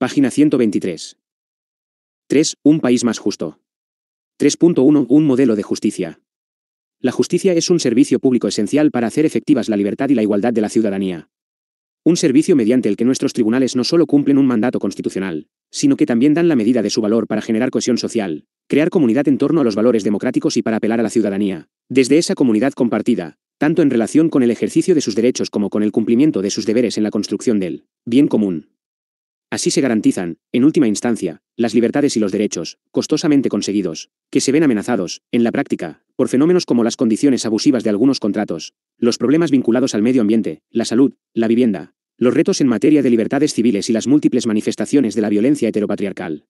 Página 123. 3. Un país más justo. 3.1. Un modelo de justicia. La justicia es un servicio público esencial para hacer efectivas la libertad y la igualdad de la ciudadanía. Un servicio mediante el que nuestros tribunales no solo cumplen un mandato constitucional, sino que también dan la medida de su valor para generar cohesión social, crear comunidad en torno a los valores democráticos y para apelar a la ciudadanía, desde esa comunidad compartida, tanto en relación con el ejercicio de sus derechos como con el cumplimiento de sus deberes en la construcción del bien común. Así se garantizan, en última instancia, las libertades y los derechos, costosamente conseguidos, que se ven amenazados, en la práctica, por fenómenos como las condiciones abusivas de algunos contratos, los problemas vinculados al medio ambiente, la salud, la vivienda, los retos en materia de libertades civiles y las múltiples manifestaciones de la violencia heteropatriarcal.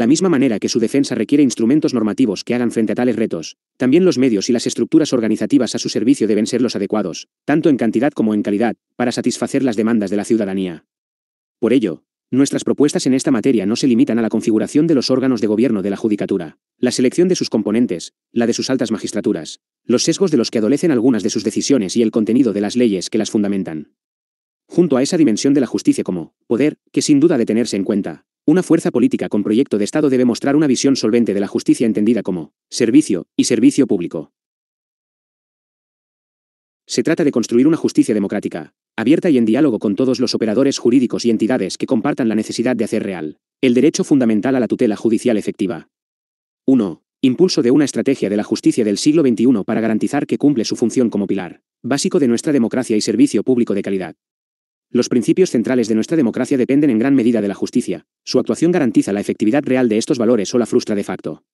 La misma manera que su defensa requiere instrumentos normativos que hagan frente a tales retos, también los medios y las estructuras organizativas a su servicio deben ser los adecuados, tanto en cantidad como en calidad, para satisfacer las demandas de la ciudadanía. Por ello, Nuestras propuestas en esta materia no se limitan a la configuración de los órganos de gobierno de la Judicatura, la selección de sus componentes, la de sus altas magistraturas, los sesgos de los que adolecen algunas de sus decisiones y el contenido de las leyes que las fundamentan junto a esa dimensión de la justicia como poder, que sin duda de tenerse en cuenta. Una fuerza política con proyecto de Estado debe mostrar una visión solvente de la justicia entendida como servicio y servicio público. Se trata de construir una justicia democrática, abierta y en diálogo con todos los operadores jurídicos y entidades que compartan la necesidad de hacer real el derecho fundamental a la tutela judicial efectiva. 1. Impulso de una estrategia de la justicia del siglo XXI para garantizar que cumple su función como pilar básico de nuestra democracia y servicio público de calidad. Los principios centrales de nuestra democracia dependen en gran medida de la justicia. Su actuación garantiza la efectividad real de estos valores o la frustra de facto.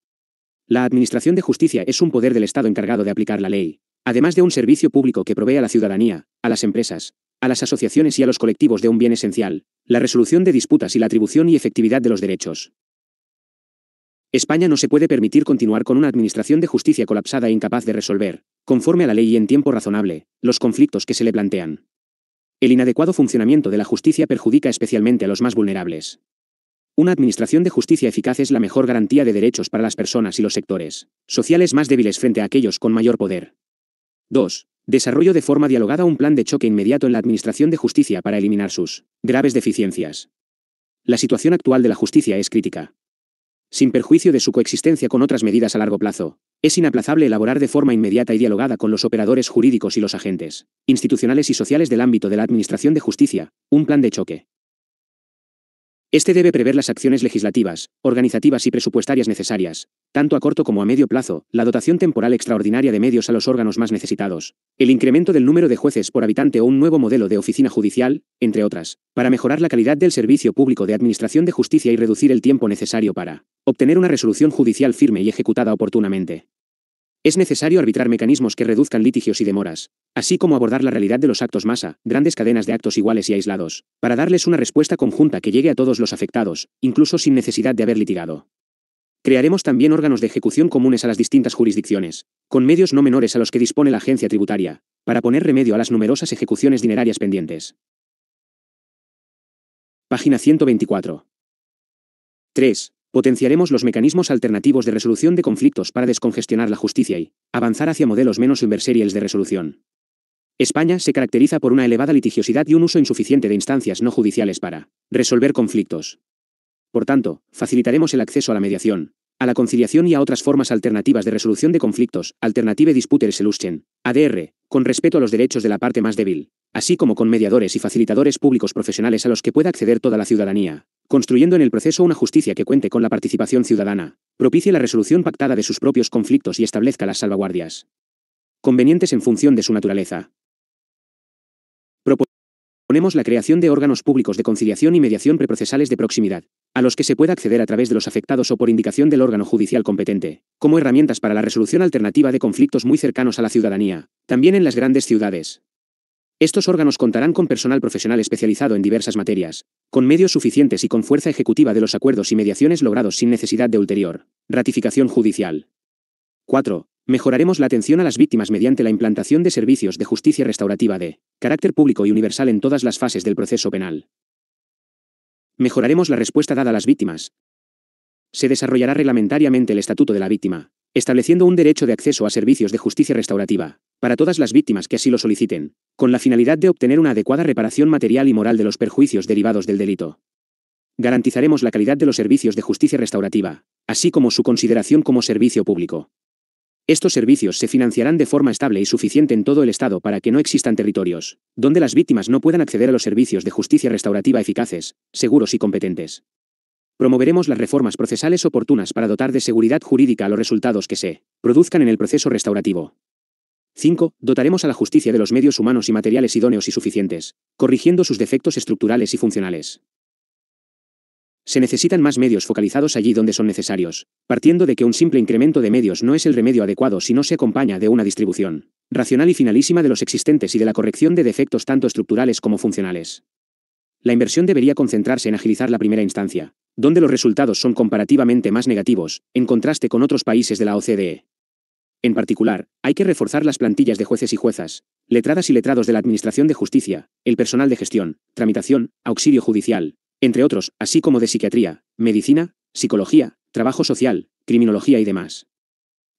La Administración de Justicia es un poder del Estado encargado de aplicar la ley, además de un servicio público que provee a la ciudadanía, a las empresas, a las asociaciones y a los colectivos de un bien esencial, la resolución de disputas y la atribución y efectividad de los derechos. España no se puede permitir continuar con una administración de justicia colapsada e incapaz de resolver, conforme a la ley y en tiempo razonable, los conflictos que se le plantean. El inadecuado funcionamiento de la justicia perjudica especialmente a los más vulnerables. Una administración de justicia eficaz es la mejor garantía de derechos para las personas y los sectores sociales más débiles frente a aquellos con mayor poder. 2. Desarrollo de forma dialogada un plan de choque inmediato en la Administración de Justicia para eliminar sus graves deficiencias. La situación actual de la justicia es crítica sin perjuicio de su coexistencia con otras medidas a largo plazo, es inaplazable elaborar de forma inmediata y dialogada con los operadores jurídicos y los agentes institucionales y sociales del ámbito de la Administración de Justicia, un plan de choque. Este debe prever las acciones legislativas, organizativas y presupuestarias necesarias, tanto a corto como a medio plazo, la dotación temporal extraordinaria de medios a los órganos más necesitados, el incremento del número de jueces por habitante o un nuevo modelo de oficina judicial, entre otras, para mejorar la calidad del servicio público de administración de justicia y reducir el tiempo necesario para obtener una resolución judicial firme y ejecutada oportunamente. Es necesario arbitrar mecanismos que reduzcan litigios y demoras, así como abordar la realidad de los actos masa, grandes cadenas de actos iguales y aislados, para darles una respuesta conjunta que llegue a todos los afectados, incluso sin necesidad de haber litigado. Crearemos también órganos de ejecución comunes a las distintas jurisdicciones, con medios no menores a los que dispone la agencia tributaria, para poner remedio a las numerosas ejecuciones dinerarias pendientes. Página 124. 3. Potenciaremos los mecanismos alternativos de resolución de conflictos para descongestionar la justicia y avanzar hacia modelos menos adversariales de resolución. España se caracteriza por una elevada litigiosidad y un uso insuficiente de instancias no judiciales para resolver conflictos. Por tanto, facilitaremos el acceso a la mediación, a la conciliación y a otras formas alternativas de resolución de conflictos, Alternative Dispute Resolution, ADR, con respeto a los derechos de la parte más débil, así como con mediadores y facilitadores públicos profesionales a los que pueda acceder toda la ciudadanía, construyendo en el proceso una justicia que cuente con la participación ciudadana, propicie la resolución pactada de sus propios conflictos y establezca las salvaguardias convenientes en función de su naturaleza. Ponemos la creación de órganos públicos de conciliación y mediación preprocesales de proximidad, a los que se pueda acceder a través de los afectados o por indicación del órgano judicial competente, como herramientas para la resolución alternativa de conflictos muy cercanos a la ciudadanía, también en las grandes ciudades. Estos órganos contarán con personal profesional especializado en diversas materias, con medios suficientes y con fuerza ejecutiva de los acuerdos y mediaciones logrados sin necesidad de ulterior ratificación judicial. 4. Mejoraremos la atención a las víctimas mediante la implantación de servicios de justicia restaurativa de carácter público y universal en todas las fases del proceso penal. Mejoraremos la respuesta dada a las víctimas. Se desarrollará reglamentariamente el Estatuto de la Víctima, estableciendo un derecho de acceso a servicios de justicia restaurativa, para todas las víctimas que así lo soliciten, con la finalidad de obtener una adecuada reparación material y moral de los perjuicios derivados del delito. Garantizaremos la calidad de los servicios de justicia restaurativa, así como su consideración como servicio público. Estos servicios se financiarán de forma estable y suficiente en todo el Estado para que no existan territorios, donde las víctimas no puedan acceder a los servicios de justicia restaurativa eficaces, seguros y competentes. Promoveremos las reformas procesales oportunas para dotar de seguridad jurídica a los resultados que se produzcan en el proceso restaurativo. 5. Dotaremos a la justicia de los medios humanos y materiales idóneos y suficientes, corrigiendo sus defectos estructurales y funcionales. Se necesitan más medios focalizados allí donde son necesarios, partiendo de que un simple incremento de medios no es el remedio adecuado si no se acompaña de una distribución racional y finalísima de los existentes y de la corrección de defectos tanto estructurales como funcionales. La inversión debería concentrarse en agilizar la primera instancia, donde los resultados son comparativamente más negativos, en contraste con otros países de la OCDE. En particular, hay que reforzar las plantillas de jueces y juezas, letradas y letrados de la Administración de Justicia, el personal de gestión, tramitación, auxilio judicial, entre otros, así como de psiquiatría, medicina, psicología, trabajo social, criminología y demás.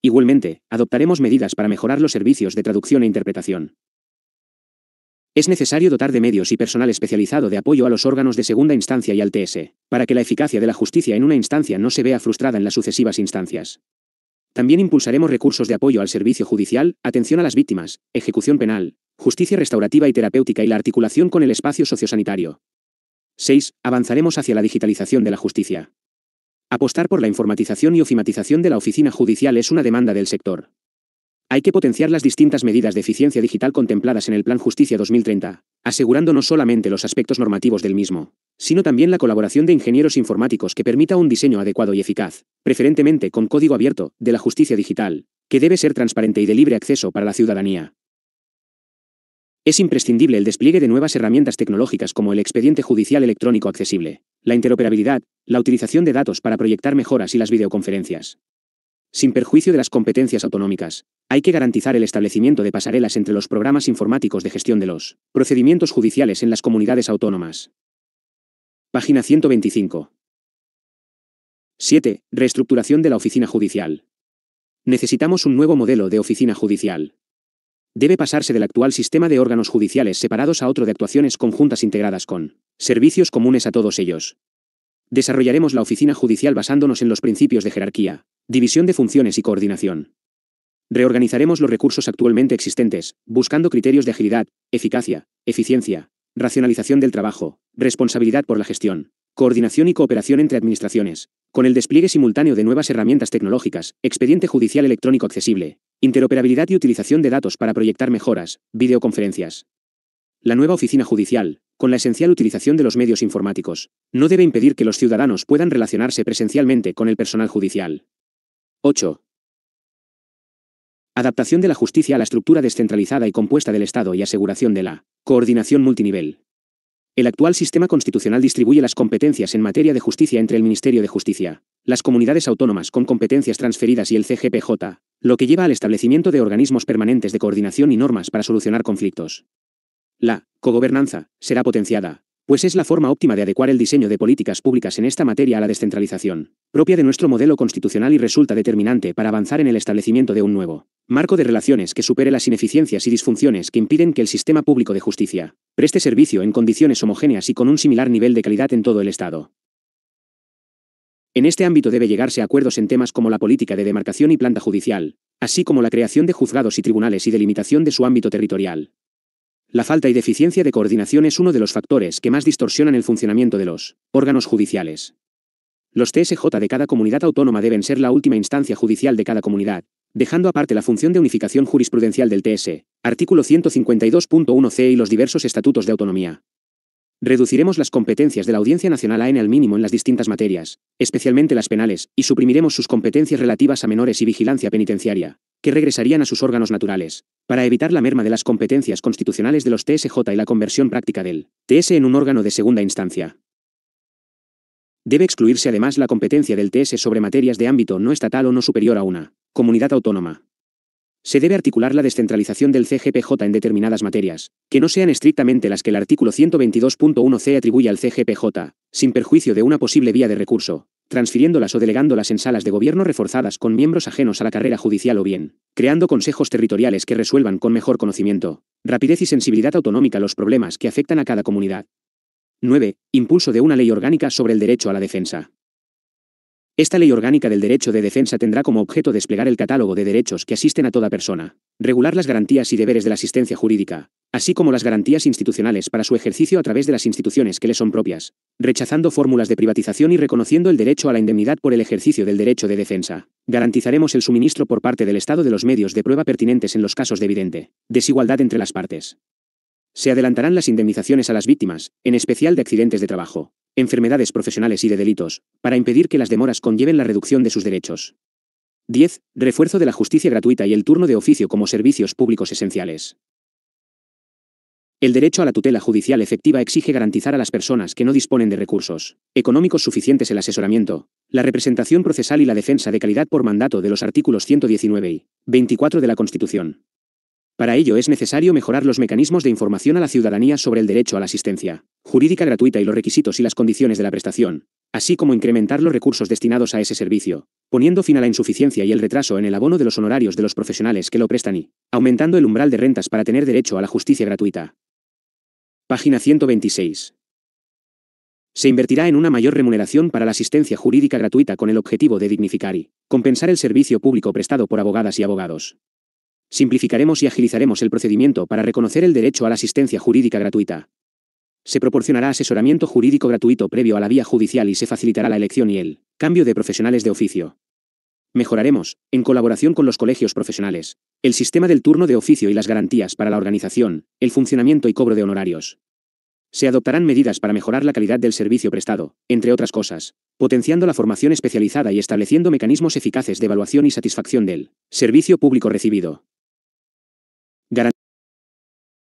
Igualmente, adoptaremos medidas para mejorar los servicios de traducción e interpretación. Es necesario dotar de medios y personal especializado de apoyo a los órganos de segunda instancia y al TS, para que la eficacia de la justicia en una instancia no se vea frustrada en las sucesivas instancias. También impulsaremos recursos de apoyo al servicio judicial, atención a las víctimas, ejecución penal, justicia restaurativa y terapéutica y la articulación con el espacio sociosanitario. 6. Avanzaremos hacia la digitalización de la justicia. Apostar por la informatización y ofimatización de la oficina judicial es una demanda del sector. Hay que potenciar las distintas medidas de eficiencia digital contempladas en el Plan Justicia 2030, asegurando no solamente los aspectos normativos del mismo, sino también la colaboración de ingenieros informáticos que permita un diseño adecuado y eficaz, preferentemente con código abierto, de la justicia digital, que debe ser transparente y de libre acceso para la ciudadanía, es imprescindible el despliegue de nuevas herramientas tecnológicas como el expediente judicial electrónico accesible, la interoperabilidad, la utilización de datos para proyectar mejoras y las videoconferencias. Sin perjuicio de las competencias autonómicas, hay que garantizar el establecimiento de pasarelas entre los programas informáticos de gestión de los procedimientos judiciales en las comunidades autónomas. Página 125. 7. Reestructuración de la oficina judicial. Necesitamos un nuevo modelo de oficina judicial debe pasarse del actual sistema de órganos judiciales separados a otro de actuaciones conjuntas integradas con servicios comunes a todos ellos. Desarrollaremos la oficina judicial basándonos en los principios de jerarquía, división de funciones y coordinación. Reorganizaremos los recursos actualmente existentes, buscando criterios de agilidad, eficacia, eficiencia, racionalización del trabajo, responsabilidad por la gestión, coordinación y cooperación entre administraciones, con el despliegue simultáneo de nuevas herramientas tecnológicas, expediente judicial electrónico accesible, Interoperabilidad y utilización de datos para proyectar mejoras, videoconferencias. La nueva oficina judicial, con la esencial utilización de los medios informáticos, no debe impedir que los ciudadanos puedan relacionarse presencialmente con el personal judicial. 8. Adaptación de la justicia a la estructura descentralizada y compuesta del Estado y aseguración de la coordinación multinivel. El actual sistema constitucional distribuye las competencias en materia de justicia entre el Ministerio de Justicia, las comunidades autónomas con competencias transferidas y el CGPJ, lo que lleva al establecimiento de organismos permanentes de coordinación y normas para solucionar conflictos. La cogobernanza será potenciada, pues es la forma óptima de adecuar el diseño de políticas públicas en esta materia a la descentralización, propia de nuestro modelo constitucional y resulta determinante para avanzar en el establecimiento de un nuevo marco de relaciones que supere las ineficiencias y disfunciones que impiden que el sistema público de justicia preste servicio en condiciones homogéneas y con un similar nivel de calidad en todo el Estado. En este ámbito debe llegarse a acuerdos en temas como la política de demarcación y planta judicial, así como la creación de juzgados y tribunales y delimitación de su ámbito territorial. La falta y deficiencia de coordinación es uno de los factores que más distorsionan el funcionamiento de los órganos judiciales. Los TSJ de cada comunidad autónoma deben ser la última instancia judicial de cada comunidad, dejando aparte la función de unificación jurisprudencial del TS, artículo 152.1c y los diversos estatutos de autonomía, Reduciremos las competencias de la Audiencia Nacional AN al mínimo en las distintas materias, especialmente las penales, y suprimiremos sus competencias relativas a menores y vigilancia penitenciaria, que regresarían a sus órganos naturales, para evitar la merma de las competencias constitucionales de los TSJ y la conversión práctica del TS en un órgano de segunda instancia. Debe excluirse además la competencia del TS sobre materias de ámbito no estatal o no superior a una comunidad autónoma, se debe articular la descentralización del CGPJ en determinadas materias, que no sean estrictamente las que el artículo 122.1c atribuye al CGPJ, sin perjuicio de una posible vía de recurso, transfiriéndolas o delegándolas en salas de gobierno reforzadas con miembros ajenos a la carrera judicial o bien, creando consejos territoriales que resuelvan con mejor conocimiento, rapidez y sensibilidad autonómica los problemas que afectan a cada comunidad. 9. Impulso de una ley orgánica sobre el derecho a la defensa. Esta ley orgánica del derecho de defensa tendrá como objeto desplegar el catálogo de derechos que asisten a toda persona, regular las garantías y deberes de la asistencia jurídica, así como las garantías institucionales para su ejercicio a través de las instituciones que le son propias, rechazando fórmulas de privatización y reconociendo el derecho a la indemnidad por el ejercicio del derecho de defensa. Garantizaremos el suministro por parte del Estado de los medios de prueba pertinentes en los casos de evidente desigualdad entre las partes. Se adelantarán las indemnizaciones a las víctimas, en especial de accidentes de trabajo, enfermedades profesionales y de delitos, para impedir que las demoras conlleven la reducción de sus derechos. 10. Refuerzo de la justicia gratuita y el turno de oficio como servicios públicos esenciales. El derecho a la tutela judicial efectiva exige garantizar a las personas que no disponen de recursos económicos suficientes el asesoramiento, la representación procesal y la defensa de calidad por mandato de los artículos 119 y 24 de la Constitución, para ello es necesario mejorar los mecanismos de información a la ciudadanía sobre el derecho a la asistencia jurídica gratuita y los requisitos y las condiciones de la prestación, así como incrementar los recursos destinados a ese servicio, poniendo fin a la insuficiencia y el retraso en el abono de los honorarios de los profesionales que lo prestan y aumentando el umbral de rentas para tener derecho a la justicia gratuita. Página 126. Se invertirá en una mayor remuneración para la asistencia jurídica gratuita con el objetivo de dignificar y compensar el servicio público prestado por abogadas y abogados. Simplificaremos y agilizaremos el procedimiento para reconocer el derecho a la asistencia jurídica gratuita. Se proporcionará asesoramiento jurídico gratuito previo a la vía judicial y se facilitará la elección y el cambio de profesionales de oficio. Mejoraremos, en colaboración con los colegios profesionales, el sistema del turno de oficio y las garantías para la organización, el funcionamiento y cobro de honorarios. Se adoptarán medidas para mejorar la calidad del servicio prestado, entre otras cosas, potenciando la formación especializada y estableciendo mecanismos eficaces de evaluación y satisfacción del servicio público recibido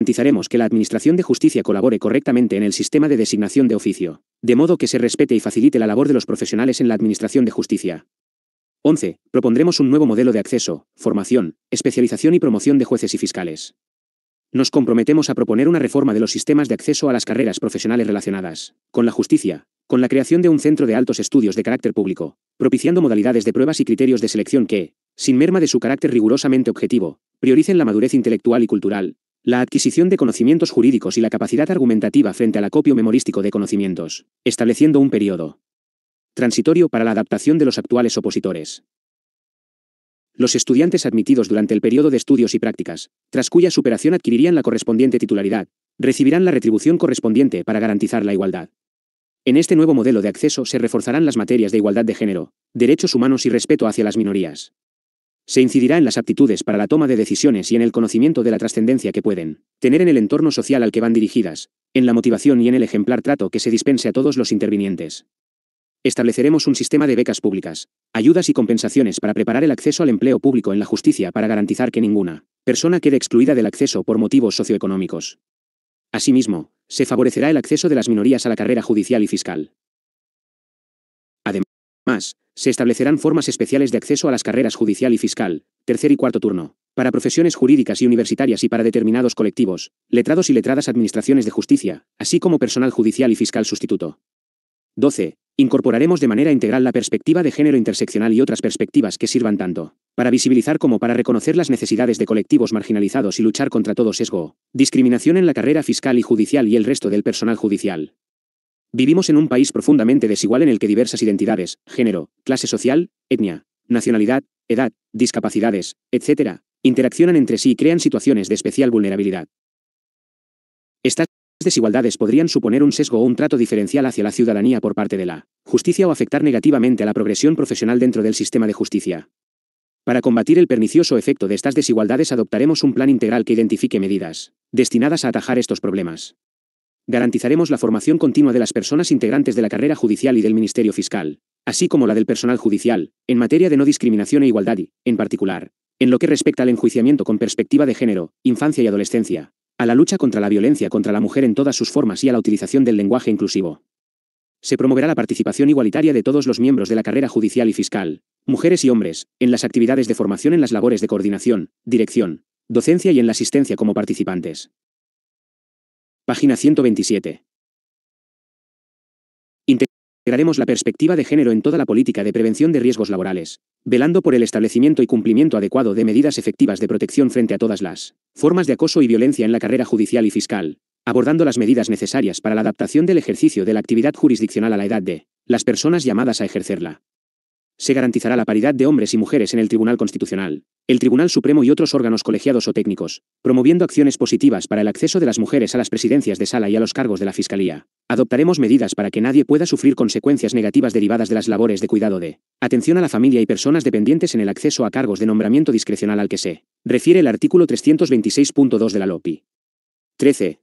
garantizaremos que la Administración de Justicia colabore correctamente en el sistema de designación de oficio, de modo que se respete y facilite la labor de los profesionales en la Administración de Justicia. 11. Propondremos un nuevo modelo de acceso, formación, especialización y promoción de jueces y fiscales. Nos comprometemos a proponer una reforma de los sistemas de acceso a las carreras profesionales relacionadas con la justicia, con la creación de un centro de altos estudios de carácter público, propiciando modalidades de pruebas y criterios de selección que, sin merma de su carácter rigurosamente objetivo, prioricen la madurez intelectual y cultural, la adquisición de conocimientos jurídicos y la capacidad argumentativa frente al acopio memorístico de conocimientos, estableciendo un periodo transitorio para la adaptación de los actuales opositores. Los estudiantes admitidos durante el periodo de estudios y prácticas, tras cuya superación adquirirían la correspondiente titularidad, recibirán la retribución correspondiente para garantizar la igualdad. En este nuevo modelo de acceso se reforzarán las materias de igualdad de género, derechos humanos y respeto hacia las minorías. Se incidirá en las aptitudes para la toma de decisiones y en el conocimiento de la trascendencia que pueden tener en el entorno social al que van dirigidas, en la motivación y en el ejemplar trato que se dispense a todos los intervinientes. Estableceremos un sistema de becas públicas, ayudas y compensaciones para preparar el acceso al empleo público en la justicia para garantizar que ninguna persona quede excluida del acceso por motivos socioeconómicos. Asimismo, se favorecerá el acceso de las minorías a la carrera judicial y fiscal. Además, se establecerán formas especiales de acceso a las carreras judicial y fiscal, tercer y cuarto turno, para profesiones jurídicas y universitarias y para determinados colectivos, letrados y letradas administraciones de justicia, así como personal judicial y fiscal sustituto. 12. Incorporaremos de manera integral la perspectiva de género interseccional y otras perspectivas que sirvan tanto para visibilizar como para reconocer las necesidades de colectivos marginalizados y luchar contra todo sesgo, discriminación en la carrera fiscal y judicial y el resto del personal judicial, Vivimos en un país profundamente desigual en el que diversas identidades, género, clase social, etnia, nacionalidad, edad, discapacidades, etc., interaccionan entre sí y crean situaciones de especial vulnerabilidad. Estas desigualdades podrían suponer un sesgo o un trato diferencial hacia la ciudadanía por parte de la justicia o afectar negativamente a la progresión profesional dentro del sistema de justicia. Para combatir el pernicioso efecto de estas desigualdades adoptaremos un plan integral que identifique medidas destinadas a atajar estos problemas. Garantizaremos la formación continua de las personas integrantes de la carrera judicial y del Ministerio Fiscal, así como la del personal judicial, en materia de no discriminación e igualdad y, en particular, en lo que respecta al enjuiciamiento con perspectiva de género, infancia y adolescencia, a la lucha contra la violencia contra la mujer en todas sus formas y a la utilización del lenguaje inclusivo. Se promoverá la participación igualitaria de todos los miembros de la carrera judicial y fiscal, mujeres y hombres, en las actividades de formación en las labores de coordinación, dirección, docencia y en la asistencia como participantes. Página 127. Integraremos la perspectiva de género en toda la política de prevención de riesgos laborales, velando por el establecimiento y cumplimiento adecuado de medidas efectivas de protección frente a todas las formas de acoso y violencia en la carrera judicial y fiscal, abordando las medidas necesarias para la adaptación del ejercicio de la actividad jurisdiccional a la edad de las personas llamadas a ejercerla, se garantizará la paridad de hombres y mujeres en el Tribunal Constitucional, el Tribunal Supremo y otros órganos colegiados o técnicos, promoviendo acciones positivas para el acceso de las mujeres a las presidencias de sala y a los cargos de la Fiscalía. Adoptaremos medidas para que nadie pueda sufrir consecuencias negativas derivadas de las labores de cuidado de atención a la familia y personas dependientes en el acceso a cargos de nombramiento discrecional al que se refiere el artículo 326.2 de la LOPI. 13.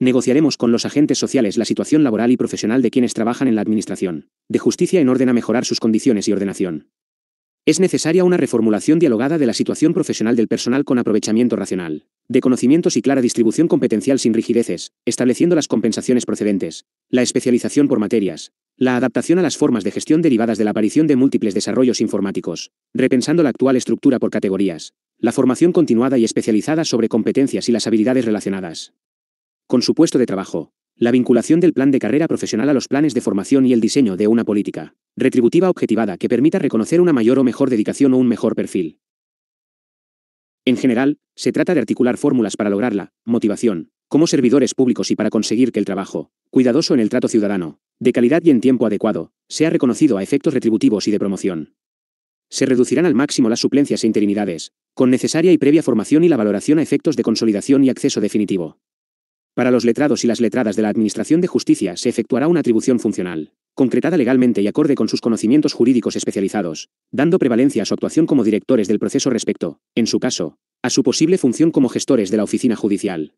Negociaremos con los agentes sociales la situación laboral y profesional de quienes trabajan en la Administración, de justicia en orden a mejorar sus condiciones y ordenación. Es necesaria una reformulación dialogada de la situación profesional del personal con aprovechamiento racional, de conocimientos y clara distribución competencial sin rigideces, estableciendo las compensaciones procedentes, la especialización por materias, la adaptación a las formas de gestión derivadas de la aparición de múltiples desarrollos informáticos, repensando la actual estructura por categorías, la formación continuada y especializada sobre competencias y las habilidades relacionadas con su puesto de trabajo, la vinculación del plan de carrera profesional a los planes de formación y el diseño de una política retributiva objetivada que permita reconocer una mayor o mejor dedicación o un mejor perfil. En general, se trata de articular fórmulas para lograr la motivación, como servidores públicos y para conseguir que el trabajo, cuidadoso en el trato ciudadano, de calidad y en tiempo adecuado, sea reconocido a efectos retributivos y de promoción. Se reducirán al máximo las suplencias e interinidades, con necesaria y previa formación y la valoración a efectos de consolidación y acceso definitivo. Para los letrados y las letradas de la Administración de Justicia se efectuará una atribución funcional, concretada legalmente y acorde con sus conocimientos jurídicos especializados, dando prevalencia a su actuación como directores del proceso respecto, en su caso, a su posible función como gestores de la oficina judicial.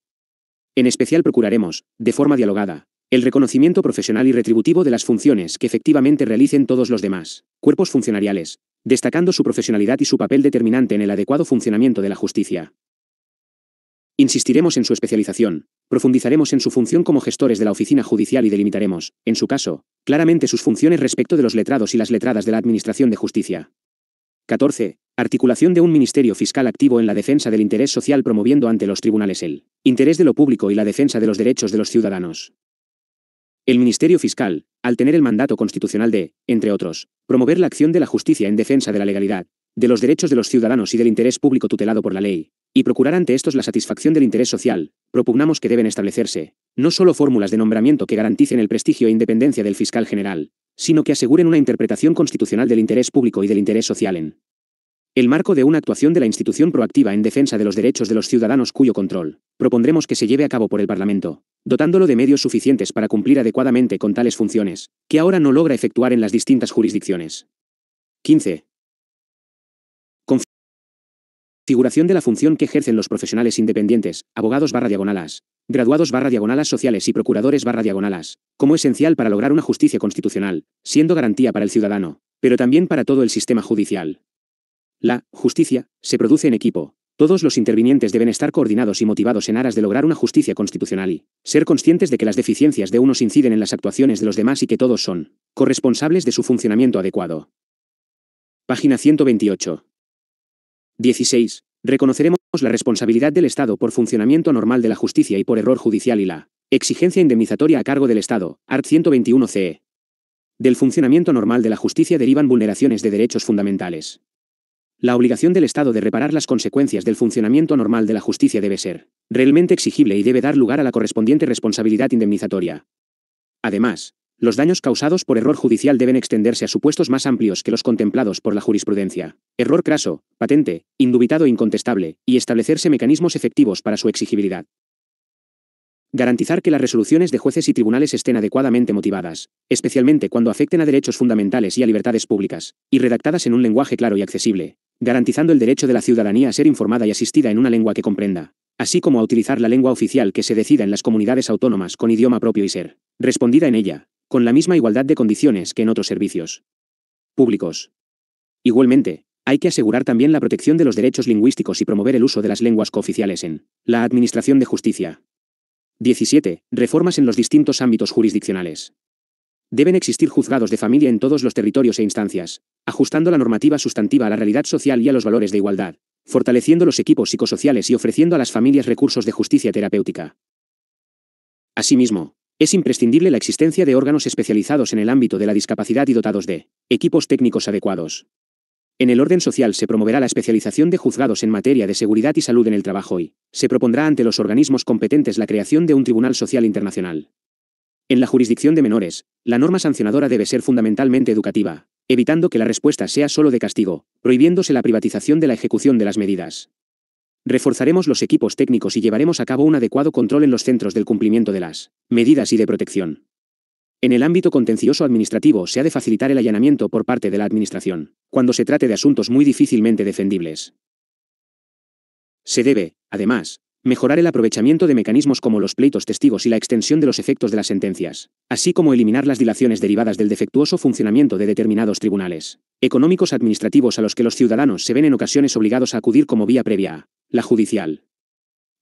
En especial procuraremos, de forma dialogada, el reconocimiento profesional y retributivo de las funciones que efectivamente realicen todos los demás cuerpos funcionariales, destacando su profesionalidad y su papel determinante en el adecuado funcionamiento de la justicia. Insistiremos en su especialización, profundizaremos en su función como gestores de la oficina judicial y delimitaremos, en su caso, claramente sus funciones respecto de los letrados y las letradas de la Administración de Justicia. 14. Articulación de un Ministerio Fiscal activo en la defensa del interés social promoviendo ante los tribunales el interés de lo público y la defensa de los derechos de los ciudadanos. El Ministerio Fiscal, al tener el mandato constitucional de, entre otros, promover la acción de la justicia en defensa de la legalidad, de los derechos de los ciudadanos y del interés público tutelado por la ley, y procurar ante estos la satisfacción del interés social, propugnamos que deben establecerse, no solo fórmulas de nombramiento que garanticen el prestigio e independencia del fiscal general, sino que aseguren una interpretación constitucional del interés público y del interés social en el marco de una actuación de la institución proactiva en defensa de los derechos de los ciudadanos cuyo control, propondremos que se lleve a cabo por el Parlamento, dotándolo de medios suficientes para cumplir adecuadamente con tales funciones, que ahora no logra efectuar en las distintas jurisdicciones. 15. Figuración de la función que ejercen los profesionales independientes, abogados barra diagonalas, graduados barra diagonalas sociales y procuradores barra diagonalas, como esencial para lograr una justicia constitucional, siendo garantía para el ciudadano, pero también para todo el sistema judicial. La justicia se produce en equipo. Todos los intervinientes deben estar coordinados y motivados en aras de lograr una justicia constitucional y ser conscientes de que las deficiencias de unos inciden en las actuaciones de los demás y que todos son corresponsables de su funcionamiento adecuado. Página 128. 16. Reconoceremos la responsabilidad del Estado por funcionamiento normal de la justicia y por error judicial y la exigencia indemnizatoria a cargo del Estado, art. 121 CE. Del funcionamiento normal de la justicia derivan vulneraciones de derechos fundamentales. La obligación del Estado de reparar las consecuencias del funcionamiento normal de la justicia debe ser realmente exigible y debe dar lugar a la correspondiente responsabilidad indemnizatoria. Además, los daños causados por error judicial deben extenderse a supuestos más amplios que los contemplados por la jurisprudencia. Error craso, patente, indubitado e incontestable, y establecerse mecanismos efectivos para su exigibilidad. Garantizar que las resoluciones de jueces y tribunales estén adecuadamente motivadas, especialmente cuando afecten a derechos fundamentales y a libertades públicas, y redactadas en un lenguaje claro y accesible, garantizando el derecho de la ciudadanía a ser informada y asistida en una lengua que comprenda, así como a utilizar la lengua oficial que se decida en las comunidades autónomas con idioma propio y ser respondida en ella, con la misma igualdad de condiciones que en otros servicios públicos. Igualmente, hay que asegurar también la protección de los derechos lingüísticos y promover el uso de las lenguas cooficiales en la Administración de Justicia. 17. Reformas en los distintos ámbitos jurisdiccionales. Deben existir juzgados de familia en todos los territorios e instancias, ajustando la normativa sustantiva a la realidad social y a los valores de igualdad, fortaleciendo los equipos psicosociales y ofreciendo a las familias recursos de justicia terapéutica. Asimismo, es imprescindible la existencia de órganos especializados en el ámbito de la discapacidad y dotados de equipos técnicos adecuados. En el orden social se promoverá la especialización de juzgados en materia de seguridad y salud en el trabajo y se propondrá ante los organismos competentes la creación de un Tribunal Social Internacional. En la jurisdicción de menores, la norma sancionadora debe ser fundamentalmente educativa, evitando que la respuesta sea solo de castigo, prohibiéndose la privatización de la ejecución de las medidas. Reforzaremos los equipos técnicos y llevaremos a cabo un adecuado control en los centros del cumplimiento de las medidas y de protección. En el ámbito contencioso administrativo se ha de facilitar el allanamiento por parte de la Administración, cuando se trate de asuntos muy difícilmente defendibles. Se debe, además, mejorar el aprovechamiento de mecanismos como los pleitos testigos y la extensión de los efectos de las sentencias, así como eliminar las dilaciones derivadas del defectuoso funcionamiento de determinados tribunales económicos administrativos a los que los ciudadanos se ven en ocasiones obligados a acudir como vía previa la judicial.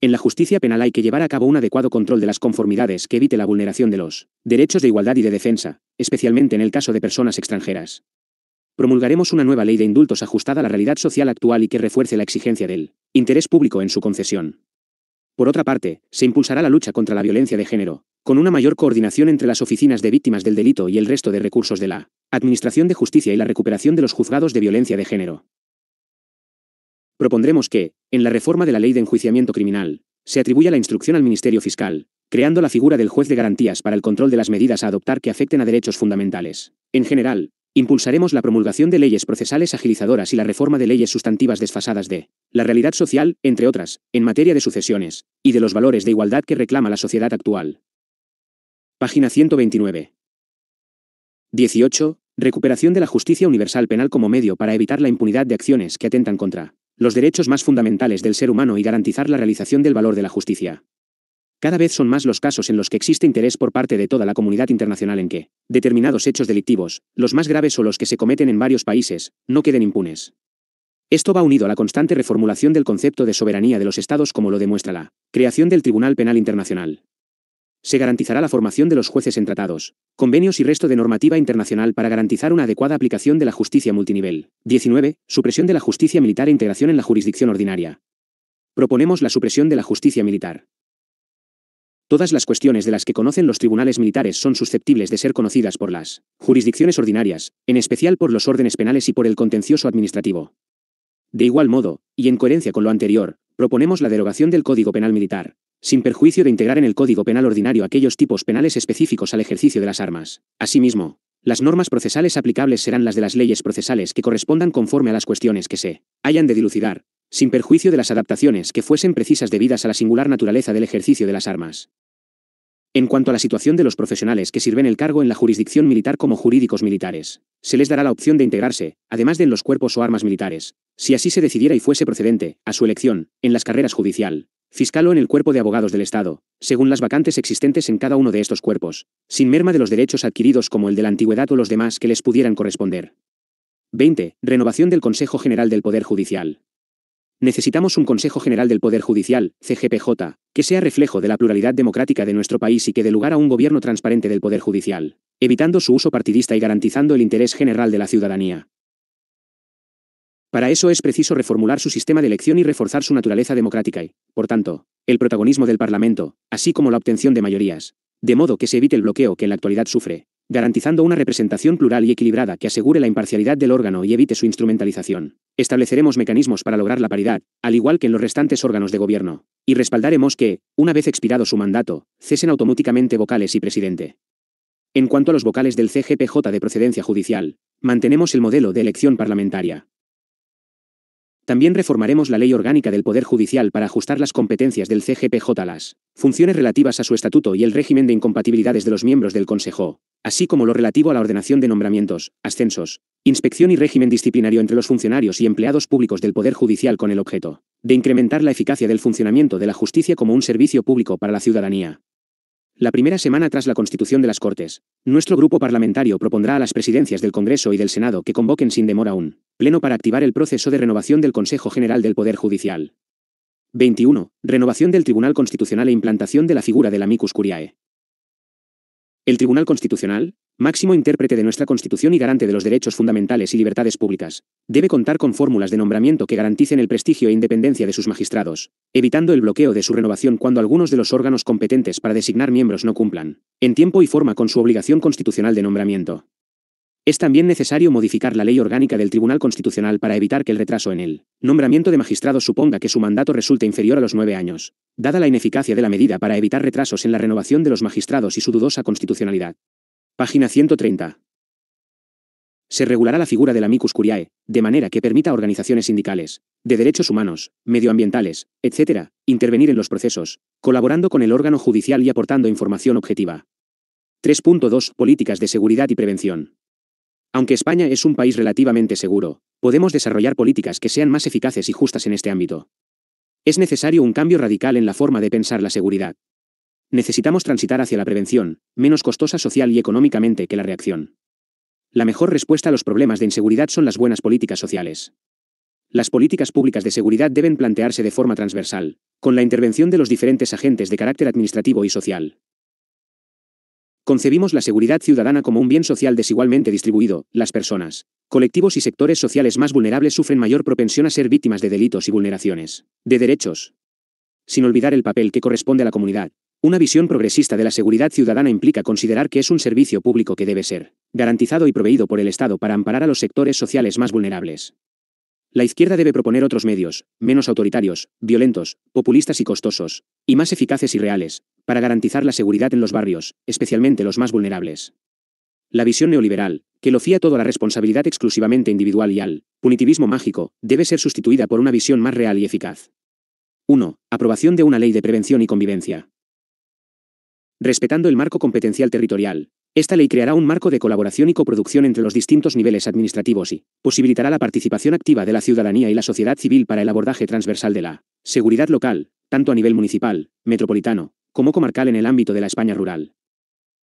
En la justicia penal hay que llevar a cabo un adecuado control de las conformidades que evite la vulneración de los derechos de igualdad y de defensa, especialmente en el caso de personas extranjeras. Promulgaremos una nueva ley de indultos ajustada a la realidad social actual y que refuerce la exigencia del interés público en su concesión. Por otra parte, se impulsará la lucha contra la violencia de género, con una mayor coordinación entre las oficinas de víctimas del delito y el resto de recursos de la Administración de Justicia y la recuperación de los juzgados de violencia de género. Propondremos que, en la reforma de la ley de enjuiciamiento criminal, se atribuya la instrucción al Ministerio Fiscal, creando la figura del juez de garantías para el control de las medidas a adoptar que afecten a derechos fundamentales. En general, impulsaremos la promulgación de leyes procesales agilizadoras y la reforma de leyes sustantivas desfasadas de la realidad social, entre otras, en materia de sucesiones, y de los valores de igualdad que reclama la sociedad actual. Página 129. 18. Recuperación de la justicia universal penal como medio para evitar la impunidad de acciones que atentan contra los derechos más fundamentales del ser humano y garantizar la realización del valor de la justicia. Cada vez son más los casos en los que existe interés por parte de toda la comunidad internacional en que, determinados hechos delictivos, los más graves o los que se cometen en varios países, no queden impunes. Esto va unido a la constante reformulación del concepto de soberanía de los estados como lo demuestra la creación del Tribunal Penal Internacional, se garantizará la formación de los jueces en tratados, convenios y resto de normativa internacional para garantizar una adecuada aplicación de la justicia multinivel. 19. Supresión de la justicia militar e integración en la jurisdicción ordinaria. Proponemos la supresión de la justicia militar. Todas las cuestiones de las que conocen los tribunales militares son susceptibles de ser conocidas por las jurisdicciones ordinarias, en especial por los órdenes penales y por el contencioso administrativo. De igual modo, y en coherencia con lo anterior, proponemos la derogación del Código Penal Militar, sin perjuicio de integrar en el Código Penal Ordinario aquellos tipos penales específicos al ejercicio de las armas. Asimismo, las normas procesales aplicables serán las de las leyes procesales que correspondan conforme a las cuestiones que se hayan de dilucidar, sin perjuicio de las adaptaciones que fuesen precisas debidas a la singular naturaleza del ejercicio de las armas. En cuanto a la situación de los profesionales que sirven el cargo en la jurisdicción militar como jurídicos militares, se les dará la opción de integrarse, además de en los cuerpos o armas militares, si así se decidiera y fuese procedente, a su elección, en las carreras judicial, Fiscal o en el cuerpo de abogados del Estado, según las vacantes existentes en cada uno de estos cuerpos, sin merma de los derechos adquiridos como el de la antigüedad o los demás que les pudieran corresponder. 20. Renovación del Consejo General del Poder Judicial. Necesitamos un Consejo General del Poder Judicial, CGPJ, que sea reflejo de la pluralidad democrática de nuestro país y que dé lugar a un gobierno transparente del Poder Judicial, evitando su uso partidista y garantizando el interés general de la ciudadanía. Para eso es preciso reformular su sistema de elección y reforzar su naturaleza democrática y, por tanto, el protagonismo del Parlamento, así como la obtención de mayorías, de modo que se evite el bloqueo que en la actualidad sufre, garantizando una representación plural y equilibrada que asegure la imparcialidad del órgano y evite su instrumentalización. Estableceremos mecanismos para lograr la paridad, al igual que en los restantes órganos de gobierno, y respaldaremos que, una vez expirado su mandato, cesen automáticamente vocales y presidente. En cuanto a los vocales del CGPJ de procedencia judicial, mantenemos el modelo de elección parlamentaria. También reformaremos la ley orgánica del Poder Judicial para ajustar las competencias del CGPJ a las funciones relativas a su estatuto y el régimen de incompatibilidades de los miembros del Consejo, así como lo relativo a la ordenación de nombramientos, ascensos, inspección y régimen disciplinario entre los funcionarios y empleados públicos del Poder Judicial con el objeto de incrementar la eficacia del funcionamiento de la justicia como un servicio público para la ciudadanía. La primera semana tras la constitución de las Cortes, nuestro grupo parlamentario propondrá a las presidencias del Congreso y del Senado que convoquen sin demora un pleno para activar el proceso de renovación del Consejo General del Poder Judicial. 21. Renovación del Tribunal Constitucional e implantación de la figura del amicus curiae. El Tribunal Constitucional, máximo intérprete de nuestra Constitución y garante de los derechos fundamentales y libertades públicas, debe contar con fórmulas de nombramiento que garanticen el prestigio e independencia de sus magistrados, evitando el bloqueo de su renovación cuando algunos de los órganos competentes para designar miembros no cumplan, en tiempo y forma con su obligación constitucional de nombramiento. Es también necesario modificar la ley orgánica del Tribunal Constitucional para evitar que el retraso en el nombramiento de magistrados suponga que su mandato resulte inferior a los nueve años, dada la ineficacia de la medida para evitar retrasos en la renovación de los magistrados y su dudosa constitucionalidad. Página 130. Se regulará la figura la amicus curiae, de manera que permita a organizaciones sindicales, de derechos humanos, medioambientales, etc., intervenir en los procesos, colaborando con el órgano judicial y aportando información objetiva. 3.2. Políticas de seguridad y prevención. Aunque España es un país relativamente seguro, podemos desarrollar políticas que sean más eficaces y justas en este ámbito. Es necesario un cambio radical en la forma de pensar la seguridad. Necesitamos transitar hacia la prevención, menos costosa social y económicamente que la reacción. La mejor respuesta a los problemas de inseguridad son las buenas políticas sociales. Las políticas públicas de seguridad deben plantearse de forma transversal, con la intervención de los diferentes agentes de carácter administrativo y social. Concebimos la seguridad ciudadana como un bien social desigualmente distribuido, las personas, colectivos y sectores sociales más vulnerables sufren mayor propensión a ser víctimas de delitos y vulneraciones de derechos. Sin olvidar el papel que corresponde a la comunidad, una visión progresista de la seguridad ciudadana implica considerar que es un servicio público que debe ser garantizado y proveído por el Estado para amparar a los sectores sociales más vulnerables. La izquierda debe proponer otros medios, menos autoritarios, violentos, populistas y costosos, y más eficaces y reales, para garantizar la seguridad en los barrios, especialmente los más vulnerables. La visión neoliberal, que lo fía toda la responsabilidad exclusivamente individual y al punitivismo mágico, debe ser sustituida por una visión más real y eficaz. 1. Aprobación de una ley de prevención y convivencia. Respetando el marco competencial territorial, esta ley creará un marco de colaboración y coproducción entre los distintos niveles administrativos y posibilitará la participación activa de la ciudadanía y la sociedad civil para el abordaje transversal de la seguridad local, tanto a nivel municipal, metropolitano, como comarcal en el ámbito de la España rural.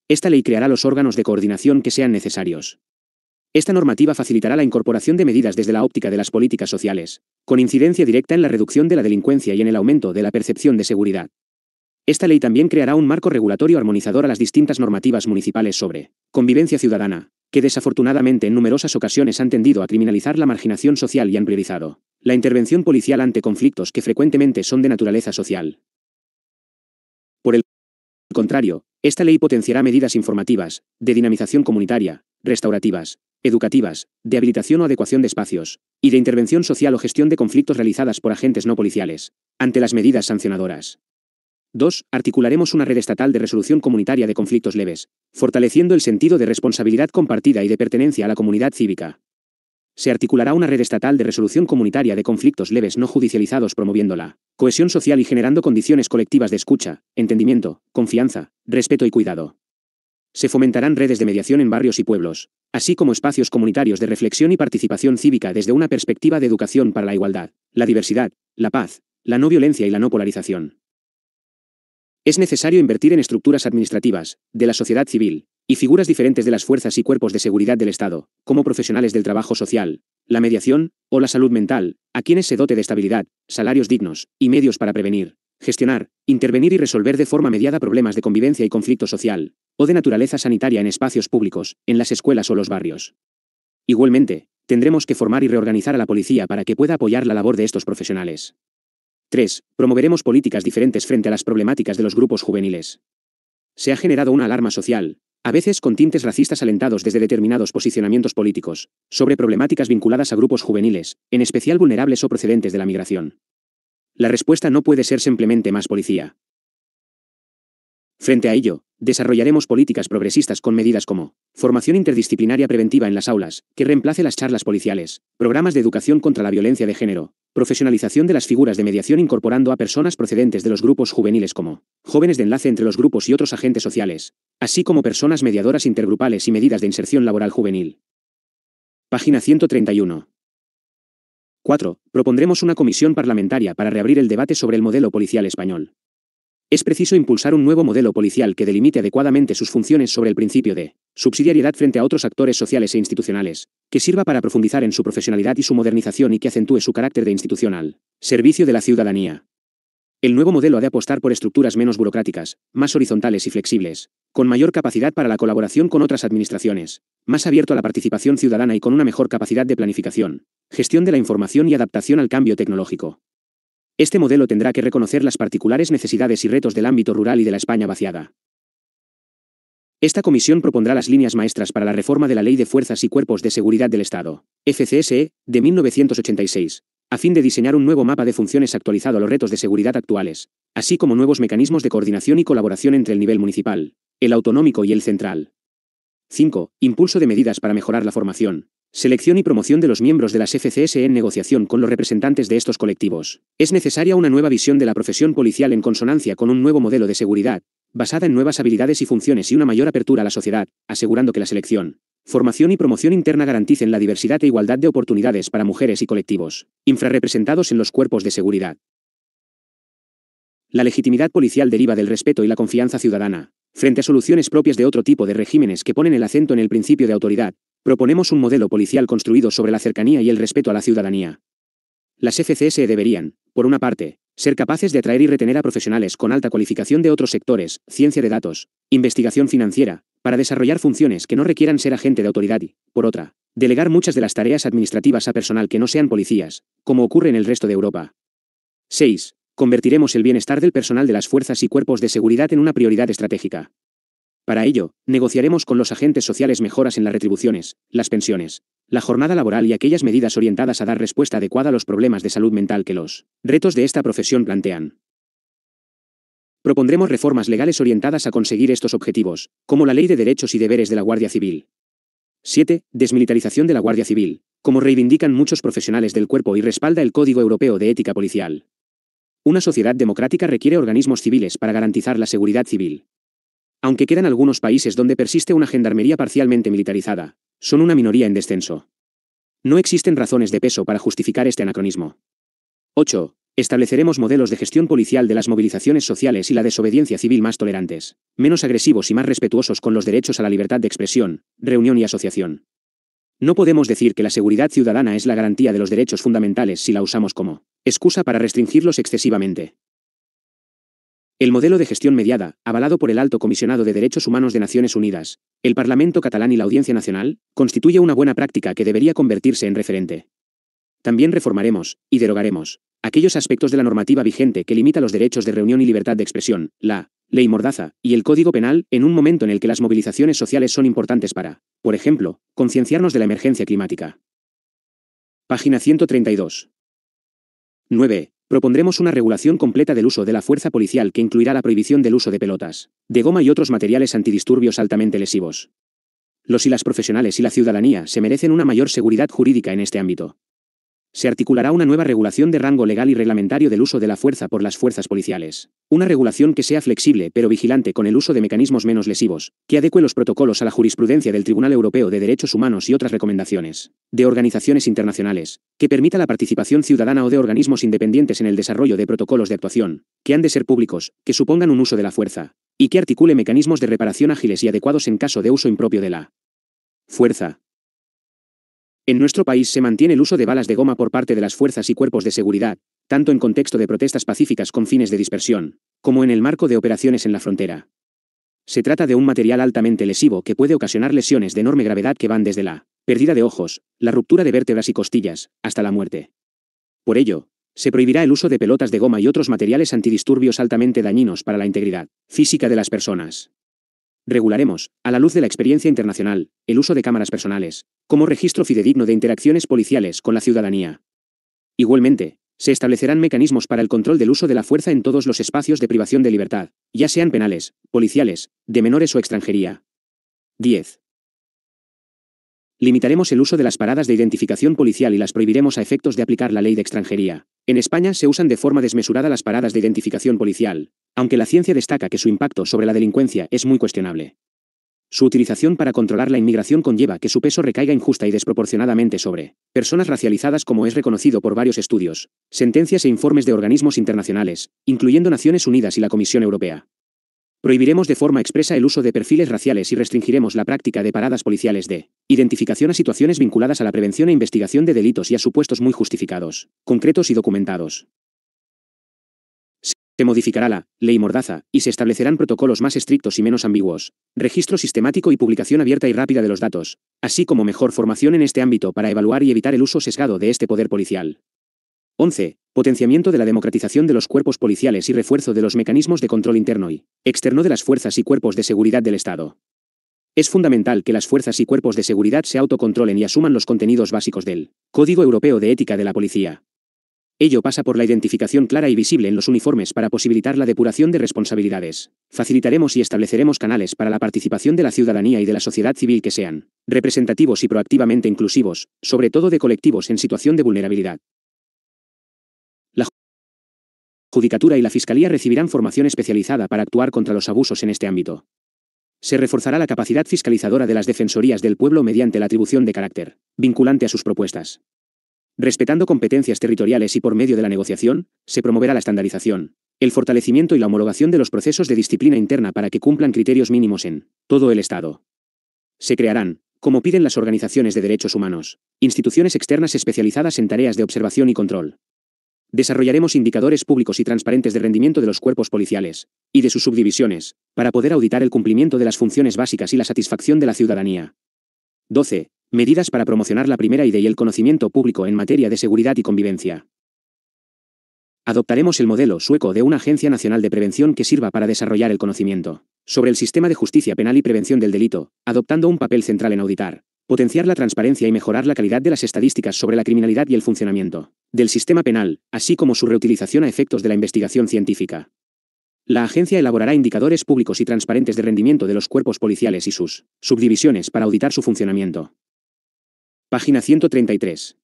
Esta ley creará los órganos de coordinación que sean necesarios. Esta normativa facilitará la incorporación de medidas desde la óptica de las políticas sociales, con incidencia directa en la reducción de la delincuencia y en el aumento de la percepción de seguridad. Esta ley también creará un marco regulatorio armonizador a las distintas normativas municipales sobre convivencia ciudadana, que desafortunadamente en numerosas ocasiones han tendido a criminalizar la marginación social y han priorizado la intervención policial ante conflictos que frecuentemente son de naturaleza social. Por el contrario, esta ley potenciará medidas informativas, de dinamización comunitaria, restaurativas, educativas, de habilitación o adecuación de espacios, y de intervención social o gestión de conflictos realizadas por agentes no policiales, ante las medidas sancionadoras. 2. Articularemos una red estatal de resolución comunitaria de conflictos leves, fortaleciendo el sentido de responsabilidad compartida y de pertenencia a la comunidad cívica. Se articulará una red estatal de resolución comunitaria de conflictos leves no judicializados promoviendo la cohesión social y generando condiciones colectivas de escucha, entendimiento, confianza, respeto y cuidado. Se fomentarán redes de mediación en barrios y pueblos, así como espacios comunitarios de reflexión y participación cívica desde una perspectiva de educación para la igualdad, la diversidad, la paz, la no violencia y la no polarización. Es necesario invertir en estructuras administrativas, de la sociedad civil, y figuras diferentes de las fuerzas y cuerpos de seguridad del Estado, como profesionales del trabajo social, la mediación, o la salud mental, a quienes se dote de estabilidad, salarios dignos, y medios para prevenir, gestionar, intervenir y resolver de forma mediada problemas de convivencia y conflicto social, o de naturaleza sanitaria en espacios públicos, en las escuelas o los barrios. Igualmente, tendremos que formar y reorganizar a la policía para que pueda apoyar la labor de estos profesionales. 3. Promoveremos políticas diferentes frente a las problemáticas de los grupos juveniles. Se ha generado una alarma social, a veces con tintes racistas alentados desde determinados posicionamientos políticos, sobre problemáticas vinculadas a grupos juveniles, en especial vulnerables o procedentes de la migración. La respuesta no puede ser simplemente más policía. Frente a ello, Desarrollaremos políticas progresistas con medidas como formación interdisciplinaria preventiva en las aulas, que reemplace las charlas policiales, programas de educación contra la violencia de género, profesionalización de las figuras de mediación incorporando a personas procedentes de los grupos juveniles como jóvenes de enlace entre los grupos y otros agentes sociales, así como personas mediadoras intergrupales y medidas de inserción laboral juvenil. Página 131. 4. Propondremos una comisión parlamentaria para reabrir el debate sobre el modelo policial español. Es preciso impulsar un nuevo modelo policial que delimite adecuadamente sus funciones sobre el principio de subsidiariedad frente a otros actores sociales e institucionales, que sirva para profundizar en su profesionalidad y su modernización y que acentúe su carácter de institucional servicio de la ciudadanía. El nuevo modelo ha de apostar por estructuras menos burocráticas, más horizontales y flexibles, con mayor capacidad para la colaboración con otras administraciones, más abierto a la participación ciudadana y con una mejor capacidad de planificación, gestión de la información y adaptación al cambio tecnológico. Este modelo tendrá que reconocer las particulares necesidades y retos del ámbito rural y de la España vaciada. Esta comisión propondrá las líneas maestras para la reforma de la Ley de Fuerzas y Cuerpos de Seguridad del Estado, FCSE, de 1986, a fin de diseñar un nuevo mapa de funciones actualizado a los retos de seguridad actuales, así como nuevos mecanismos de coordinación y colaboración entre el nivel municipal, el autonómico y el central. 5. Impulso de medidas para mejorar la formación, Selección y promoción de los miembros de las FCS en negociación con los representantes de estos colectivos. Es necesaria una nueva visión de la profesión policial en consonancia con un nuevo modelo de seguridad, basada en nuevas habilidades y funciones y una mayor apertura a la sociedad, asegurando que la selección, formación y promoción interna garanticen la diversidad e igualdad de oportunidades para mujeres y colectivos, infrarrepresentados en los cuerpos de seguridad. La legitimidad policial deriva del respeto y la confianza ciudadana, frente a soluciones propias de otro tipo de regímenes que ponen el acento en el principio de autoridad, Proponemos un modelo policial construido sobre la cercanía y el respeto a la ciudadanía. Las FCS deberían, por una parte, ser capaces de atraer y retener a profesionales con alta cualificación de otros sectores, ciencia de datos, investigación financiera, para desarrollar funciones que no requieran ser agente de autoridad y, por otra, delegar muchas de las tareas administrativas a personal que no sean policías, como ocurre en el resto de Europa. 6. Convertiremos el bienestar del personal de las fuerzas y cuerpos de seguridad en una prioridad estratégica. Para ello, negociaremos con los agentes sociales mejoras en las retribuciones, las pensiones, la jornada laboral y aquellas medidas orientadas a dar respuesta adecuada a los problemas de salud mental que los retos de esta profesión plantean. Propondremos reformas legales orientadas a conseguir estos objetivos, como la Ley de Derechos y Deberes de la Guardia Civil. 7. Desmilitarización de la Guardia Civil, como reivindican muchos profesionales del cuerpo y respalda el Código Europeo de Ética Policial. Una sociedad democrática requiere organismos civiles para garantizar la seguridad civil. Aunque quedan algunos países donde persiste una gendarmería parcialmente militarizada, son una minoría en descenso. No existen razones de peso para justificar este anacronismo. 8. Estableceremos modelos de gestión policial de las movilizaciones sociales y la desobediencia civil más tolerantes, menos agresivos y más respetuosos con los derechos a la libertad de expresión, reunión y asociación. No podemos decir que la seguridad ciudadana es la garantía de los derechos fundamentales si la usamos como excusa para restringirlos excesivamente. El modelo de gestión mediada, avalado por el Alto Comisionado de Derechos Humanos de Naciones Unidas, el Parlamento catalán y la Audiencia Nacional, constituye una buena práctica que debería convertirse en referente. También reformaremos, y derogaremos, aquellos aspectos de la normativa vigente que limita los derechos de reunión y libertad de expresión, la ley Mordaza, y el Código Penal, en un momento en el que las movilizaciones sociales son importantes para, por ejemplo, concienciarnos de la emergencia climática. Página 132. 9. Propondremos una regulación completa del uso de la fuerza policial que incluirá la prohibición del uso de pelotas, de goma y otros materiales antidisturbios altamente lesivos. Los y las profesionales y la ciudadanía se merecen una mayor seguridad jurídica en este ámbito se articulará una nueva regulación de rango legal y reglamentario del uso de la fuerza por las fuerzas policiales. Una regulación que sea flexible pero vigilante con el uso de mecanismos menos lesivos, que adecue los protocolos a la jurisprudencia del Tribunal Europeo de Derechos Humanos y otras recomendaciones de organizaciones internacionales, que permita la participación ciudadana o de organismos independientes en el desarrollo de protocolos de actuación, que han de ser públicos, que supongan un uso de la fuerza, y que articule mecanismos de reparación ágiles y adecuados en caso de uso impropio de la fuerza. En nuestro país se mantiene el uso de balas de goma por parte de las fuerzas y cuerpos de seguridad, tanto en contexto de protestas pacíficas con fines de dispersión, como en el marco de operaciones en la frontera. Se trata de un material altamente lesivo que puede ocasionar lesiones de enorme gravedad que van desde la pérdida de ojos, la ruptura de vértebras y costillas, hasta la muerte. Por ello, se prohibirá el uso de pelotas de goma y otros materiales antidisturbios altamente dañinos para la integridad física de las personas. Regularemos, a la luz de la experiencia internacional, el uso de cámaras personales, como registro fidedigno de interacciones policiales con la ciudadanía. Igualmente, se establecerán mecanismos para el control del uso de la fuerza en todos los espacios de privación de libertad, ya sean penales, policiales, de menores o extranjería. 10. Limitaremos el uso de las paradas de identificación policial y las prohibiremos a efectos de aplicar la ley de extranjería. En España se usan de forma desmesurada las paradas de identificación policial, aunque la ciencia destaca que su impacto sobre la delincuencia es muy cuestionable. Su utilización para controlar la inmigración conlleva que su peso recaiga injusta y desproporcionadamente sobre personas racializadas como es reconocido por varios estudios, sentencias e informes de organismos internacionales, incluyendo Naciones Unidas y la Comisión Europea. Prohibiremos de forma expresa el uso de perfiles raciales y restringiremos la práctica de paradas policiales de Identificación a situaciones vinculadas a la prevención e investigación de delitos y a supuestos muy justificados, concretos y documentados. Se modificará la ley Mordaza y se establecerán protocolos más estrictos y menos ambiguos, registro sistemático y publicación abierta y rápida de los datos, así como mejor formación en este ámbito para evaluar y evitar el uso sesgado de este poder policial. 11. Potenciamiento de la democratización de los cuerpos policiales y refuerzo de los mecanismos de control interno y externo de las fuerzas y cuerpos de seguridad del Estado. Es fundamental que las fuerzas y cuerpos de seguridad se autocontrolen y asuman los contenidos básicos del Código Europeo de Ética de la Policía. Ello pasa por la identificación clara y visible en los uniformes para posibilitar la depuración de responsabilidades. Facilitaremos y estableceremos canales para la participación de la ciudadanía y de la sociedad civil que sean representativos y proactivamente inclusivos, sobre todo de colectivos en situación de vulnerabilidad. La Judicatura y la Fiscalía recibirán formación especializada para actuar contra los abusos en este ámbito. Se reforzará la capacidad fiscalizadora de las Defensorías del Pueblo mediante la atribución de carácter vinculante a sus propuestas. Respetando competencias territoriales y por medio de la negociación, se promoverá la estandarización, el fortalecimiento y la homologación de los procesos de disciplina interna para que cumplan criterios mínimos en todo el Estado. Se crearán, como piden las organizaciones de derechos humanos, instituciones externas especializadas en tareas de observación y control, Desarrollaremos indicadores públicos y transparentes de rendimiento de los cuerpos policiales y de sus subdivisiones, para poder auditar el cumplimiento de las funciones básicas y la satisfacción de la ciudadanía. 12. Medidas para promocionar la primera idea y el conocimiento público en materia de seguridad y convivencia. Adoptaremos el modelo sueco de una agencia nacional de prevención que sirva para desarrollar el conocimiento sobre el sistema de justicia penal y prevención del delito, adoptando un papel central en auditar potenciar la transparencia y mejorar la calidad de las estadísticas sobre la criminalidad y el funcionamiento del sistema penal, así como su reutilización a efectos de la investigación científica. La agencia elaborará indicadores públicos y transparentes de rendimiento de los cuerpos policiales y sus subdivisiones para auditar su funcionamiento. Página 133.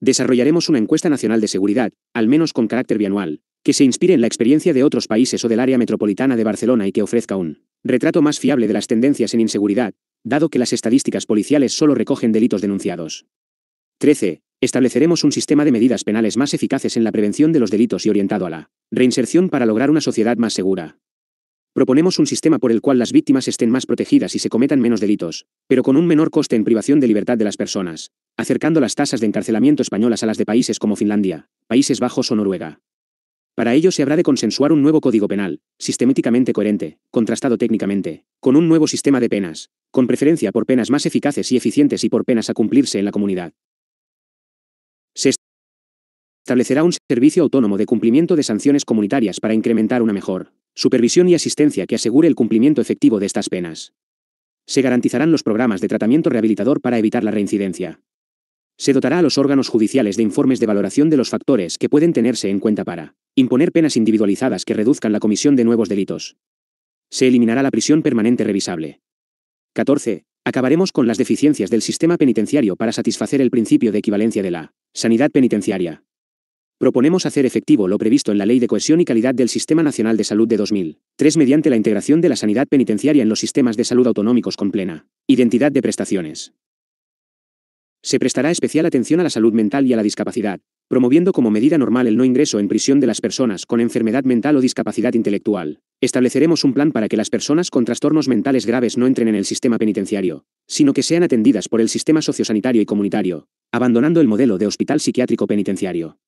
Desarrollaremos una encuesta nacional de seguridad, al menos con carácter bianual, que se inspire en la experiencia de otros países o del área metropolitana de Barcelona y que ofrezca un retrato más fiable de las tendencias en inseguridad, dado que las estadísticas policiales solo recogen delitos denunciados. 13. Estableceremos un sistema de medidas penales más eficaces en la prevención de los delitos y orientado a la reinserción para lograr una sociedad más segura. Proponemos un sistema por el cual las víctimas estén más protegidas y se cometan menos delitos, pero con un menor coste en privación de libertad de las personas, acercando las tasas de encarcelamiento españolas a las de países como Finlandia, Países Bajos o Noruega. Para ello se habrá de consensuar un nuevo código penal, sistemáticamente coherente, contrastado técnicamente, con un nuevo sistema de penas, con preferencia por penas más eficaces y eficientes y por penas a cumplirse en la comunidad. Se establecerá un servicio autónomo de cumplimiento de sanciones comunitarias para incrementar una mejor supervisión y asistencia que asegure el cumplimiento efectivo de estas penas. Se garantizarán los programas de tratamiento rehabilitador para evitar la reincidencia. Se dotará a los órganos judiciales de informes de valoración de los factores que pueden tenerse en cuenta para imponer penas individualizadas que reduzcan la comisión de nuevos delitos. Se eliminará la prisión permanente revisable. 14. Acabaremos con las deficiencias del sistema penitenciario para satisfacer el principio de equivalencia de la sanidad penitenciaria. Proponemos hacer efectivo lo previsto en la Ley de Cohesión y Calidad del Sistema Nacional de Salud de 2003 mediante la integración de la sanidad penitenciaria en los sistemas de salud autonómicos con plena identidad de prestaciones. Se prestará especial atención a la salud mental y a la discapacidad, promoviendo como medida normal el no ingreso en prisión de las personas con enfermedad mental o discapacidad intelectual. Estableceremos un plan para que las personas con trastornos mentales graves no entren en el sistema penitenciario, sino que sean atendidas por el sistema sociosanitario y comunitario, abandonando el modelo de hospital psiquiátrico penitenciario.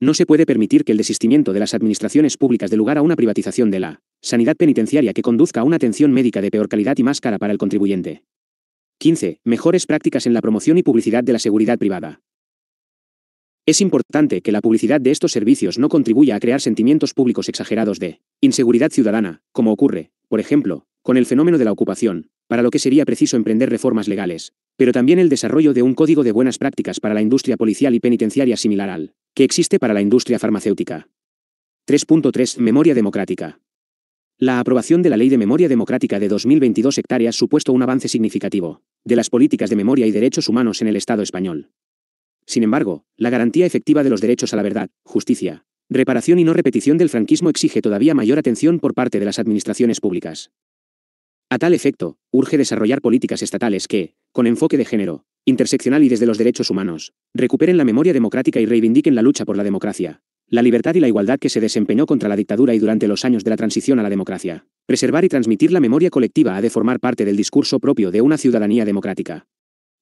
No se puede permitir que el desistimiento de las administraciones públicas dé lugar a una privatización de la sanidad penitenciaria que conduzca a una atención médica de peor calidad y más cara para el contribuyente. 15. Mejores prácticas en la promoción y publicidad de la seguridad privada. Es importante que la publicidad de estos servicios no contribuya a crear sentimientos públicos exagerados de inseguridad ciudadana, como ocurre, por ejemplo, con el fenómeno de la ocupación, para lo que sería preciso emprender reformas legales, pero también el desarrollo de un código de buenas prácticas para la industria policial y penitenciaria similar al que existe para la industria farmacéutica. 3.3 Memoria democrática. La aprobación de la Ley de Memoria Democrática de 2022 hectáreas supuesto un avance significativo de las políticas de memoria y derechos humanos en el Estado español. Sin embargo, la garantía efectiva de los derechos a la verdad, justicia, reparación y no repetición del franquismo exige todavía mayor atención por parte de las administraciones públicas. A tal efecto, urge desarrollar políticas estatales que, con enfoque de género, interseccional y desde los derechos humanos, recuperen la memoria democrática y reivindiquen la lucha por la democracia, la libertad y la igualdad que se desempeñó contra la dictadura y durante los años de la transición a la democracia. Preservar y transmitir la memoria colectiva ha de formar parte del discurso propio de una ciudadanía democrática.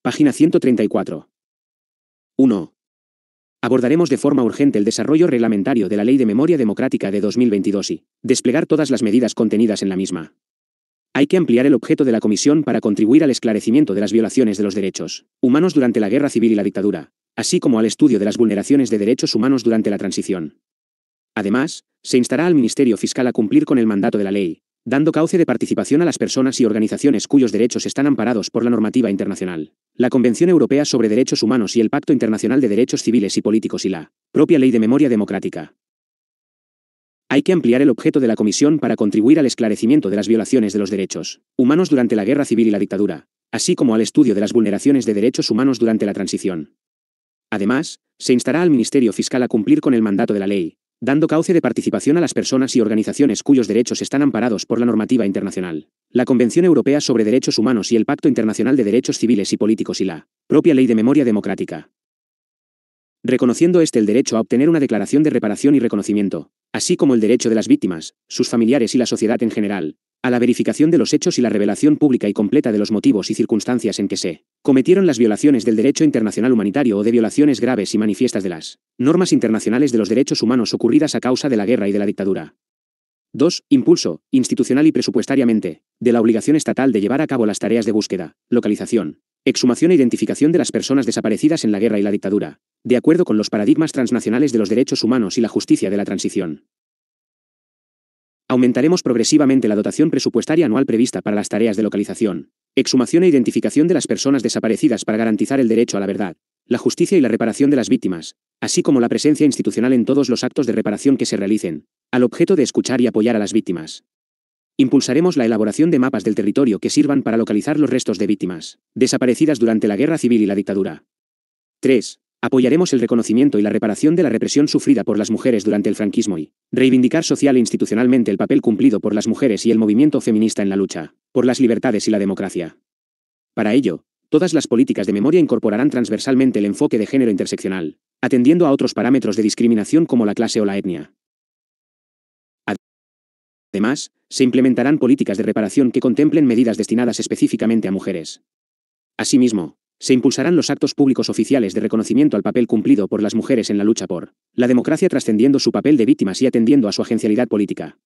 Página 134. 1. Abordaremos de forma urgente el desarrollo reglamentario de la Ley de Memoria Democrática de 2022 y desplegar todas las medidas contenidas en la misma. Hay que ampliar el objeto de la Comisión para contribuir al esclarecimiento de las violaciones de los derechos humanos durante la guerra civil y la dictadura, así como al estudio de las vulneraciones de derechos humanos durante la transición. Además, se instará al Ministerio Fiscal a cumplir con el mandato de la ley, dando cauce de participación a las personas y organizaciones cuyos derechos están amparados por la normativa internacional, la Convención Europea sobre Derechos Humanos y el Pacto Internacional de Derechos Civiles y Políticos y la propia Ley de Memoria Democrática. Hay que ampliar el objeto de la Comisión para contribuir al esclarecimiento de las violaciones de los derechos humanos durante la guerra civil y la dictadura, así como al estudio de las vulneraciones de derechos humanos durante la transición. Además, se instará al Ministerio Fiscal a cumplir con el mandato de la ley, dando cauce de participación a las personas y organizaciones cuyos derechos están amparados por la normativa internacional, la Convención Europea sobre Derechos Humanos y el Pacto Internacional de Derechos Civiles y Políticos y la propia Ley de Memoria Democrática reconociendo este el derecho a obtener una declaración de reparación y reconocimiento, así como el derecho de las víctimas, sus familiares y la sociedad en general, a la verificación de los hechos y la revelación pública y completa de los motivos y circunstancias en que se cometieron las violaciones del derecho internacional humanitario o de violaciones graves y manifiestas de las normas internacionales de los derechos humanos ocurridas a causa de la guerra y de la dictadura. 2. Impulso, institucional y presupuestariamente, de la obligación estatal de llevar a cabo las tareas de búsqueda, localización, Exhumación e identificación de las personas desaparecidas en la guerra y la dictadura, de acuerdo con los paradigmas transnacionales de los derechos humanos y la justicia de la transición. Aumentaremos progresivamente la dotación presupuestaria anual prevista para las tareas de localización, exhumación e identificación de las personas desaparecidas para garantizar el derecho a la verdad, la justicia y la reparación de las víctimas, así como la presencia institucional en todos los actos de reparación que se realicen, al objeto de escuchar y apoyar a las víctimas. Impulsaremos la elaboración de mapas del territorio que sirvan para localizar los restos de víctimas, desaparecidas durante la guerra civil y la dictadura. 3. Apoyaremos el reconocimiento y la reparación de la represión sufrida por las mujeres durante el franquismo y reivindicar social e institucionalmente el papel cumplido por las mujeres y el movimiento feminista en la lucha, por las libertades y la democracia. Para ello, todas las políticas de memoria incorporarán transversalmente el enfoque de género interseccional, atendiendo a otros parámetros de discriminación como la clase o la etnia. Además, se implementarán políticas de reparación que contemplen medidas destinadas específicamente a mujeres. Asimismo, se impulsarán los actos públicos oficiales de reconocimiento al papel cumplido por las mujeres en la lucha por la democracia trascendiendo su papel de víctimas y atendiendo a su agencialidad política.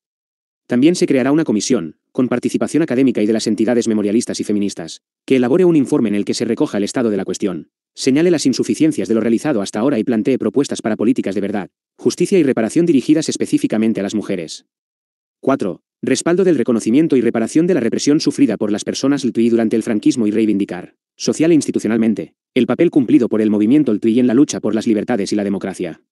También se creará una comisión, con participación académica y de las entidades memorialistas y feministas, que elabore un informe en el que se recoja el estado de la cuestión, señale las insuficiencias de lo realizado hasta ahora y plantee propuestas para políticas de verdad, justicia y reparación dirigidas específicamente a las mujeres. 4. Respaldo del reconocimiento y reparación de la represión sufrida por las personas tui durante el franquismo y reivindicar, social e institucionalmente, el papel cumplido por el movimiento LTUI en la lucha por las libertades y la democracia.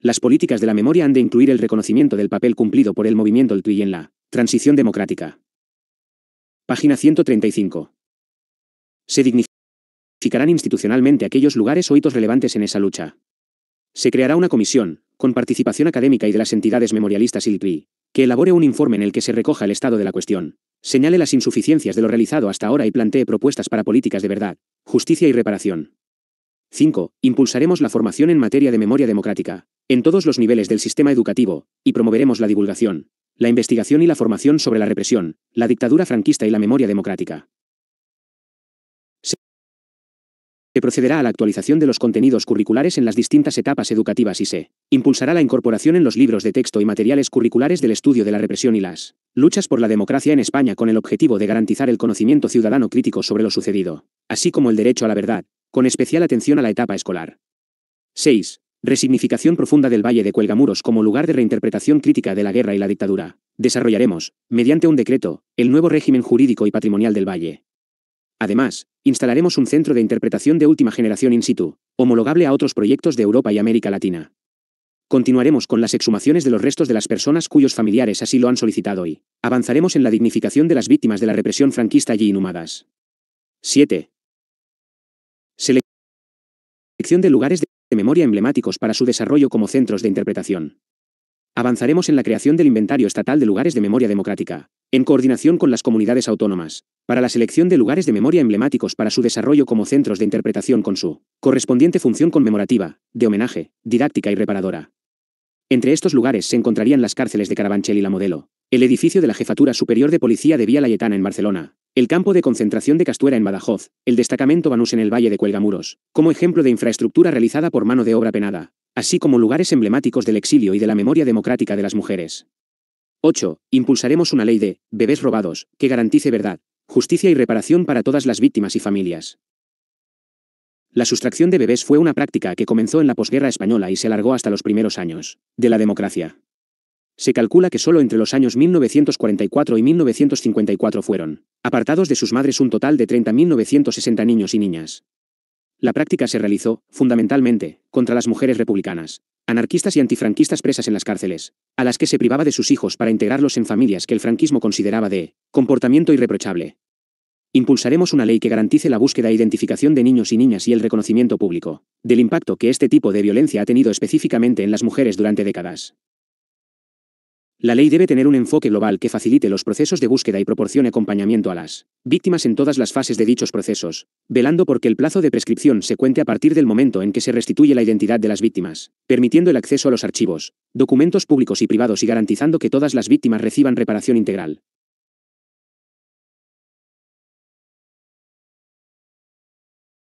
Las políticas de la memoria han de incluir el reconocimiento del papel cumplido por el movimiento LTUI en la transición democrática. Página 135. Se dignificarán institucionalmente aquellos lugares o hitos relevantes en esa lucha, se creará una comisión, con participación académica y de las entidades memorialistas PRI, que elabore un informe en el que se recoja el estado de la cuestión, señale las insuficiencias de lo realizado hasta ahora y plantee propuestas para políticas de verdad, justicia y reparación. 5. Impulsaremos la formación en materia de memoria democrática, en todos los niveles del sistema educativo, y promoveremos la divulgación, la investigación y la formación sobre la represión, la dictadura franquista y la memoria democrática. Se procederá a la actualización de los contenidos curriculares en las distintas etapas educativas y se impulsará la incorporación en los libros de texto y materiales curriculares del estudio de la represión y las luchas por la democracia en España con el objetivo de garantizar el conocimiento ciudadano crítico sobre lo sucedido, así como el derecho a la verdad, con especial atención a la etapa escolar. 6. Resignificación profunda del Valle de Cuelgamuros como lugar de reinterpretación crítica de la guerra y la dictadura. Desarrollaremos, mediante un decreto, el nuevo régimen jurídico y patrimonial del Valle Además, instalaremos un centro de interpretación de última generación in situ, homologable a otros proyectos de Europa y América Latina. Continuaremos con las exhumaciones de los restos de las personas cuyos familiares así lo han solicitado y avanzaremos en la dignificación de las víctimas de la represión franquista allí inhumadas. 7. Selección de lugares de memoria emblemáticos para su desarrollo como centros de interpretación. Avanzaremos en la creación del Inventario Estatal de Lugares de Memoria Democrática, en coordinación con las comunidades autónomas, para la selección de lugares de memoria emblemáticos para su desarrollo como centros de interpretación con su correspondiente función conmemorativa, de homenaje, didáctica y reparadora. Entre estos lugares se encontrarían las cárceles de Carabanchel y La Modelo, el edificio de la Jefatura Superior de Policía de Vía Layetana en Barcelona, el campo de concentración de Castuera en Badajoz, el destacamento Banús en el Valle de Cuelgamuros, como ejemplo de infraestructura realizada por mano de obra penada, así como lugares emblemáticos del exilio y de la memoria democrática de las mujeres. 8. Impulsaremos una ley de bebés robados que garantice verdad, justicia y reparación para todas las víctimas y familias. La sustracción de bebés fue una práctica que comenzó en la posguerra española y se alargó hasta los primeros años de la democracia. Se calcula que solo entre los años 1944 y 1954 fueron apartados de sus madres un total de 30.960 niños y niñas. La práctica se realizó, fundamentalmente, contra las mujeres republicanas, anarquistas y antifranquistas presas en las cárceles, a las que se privaba de sus hijos para integrarlos en familias que el franquismo consideraba de comportamiento irreprochable. Impulsaremos una ley que garantice la búsqueda e identificación de niños y niñas y el reconocimiento público del impacto que este tipo de violencia ha tenido específicamente en las mujeres durante décadas. La ley debe tener un enfoque global que facilite los procesos de búsqueda y proporcione acompañamiento a las víctimas en todas las fases de dichos procesos, velando porque el plazo de prescripción se cuente a partir del momento en que se restituye la identidad de las víctimas, permitiendo el acceso a los archivos, documentos públicos y privados y garantizando que todas las víctimas reciban reparación integral.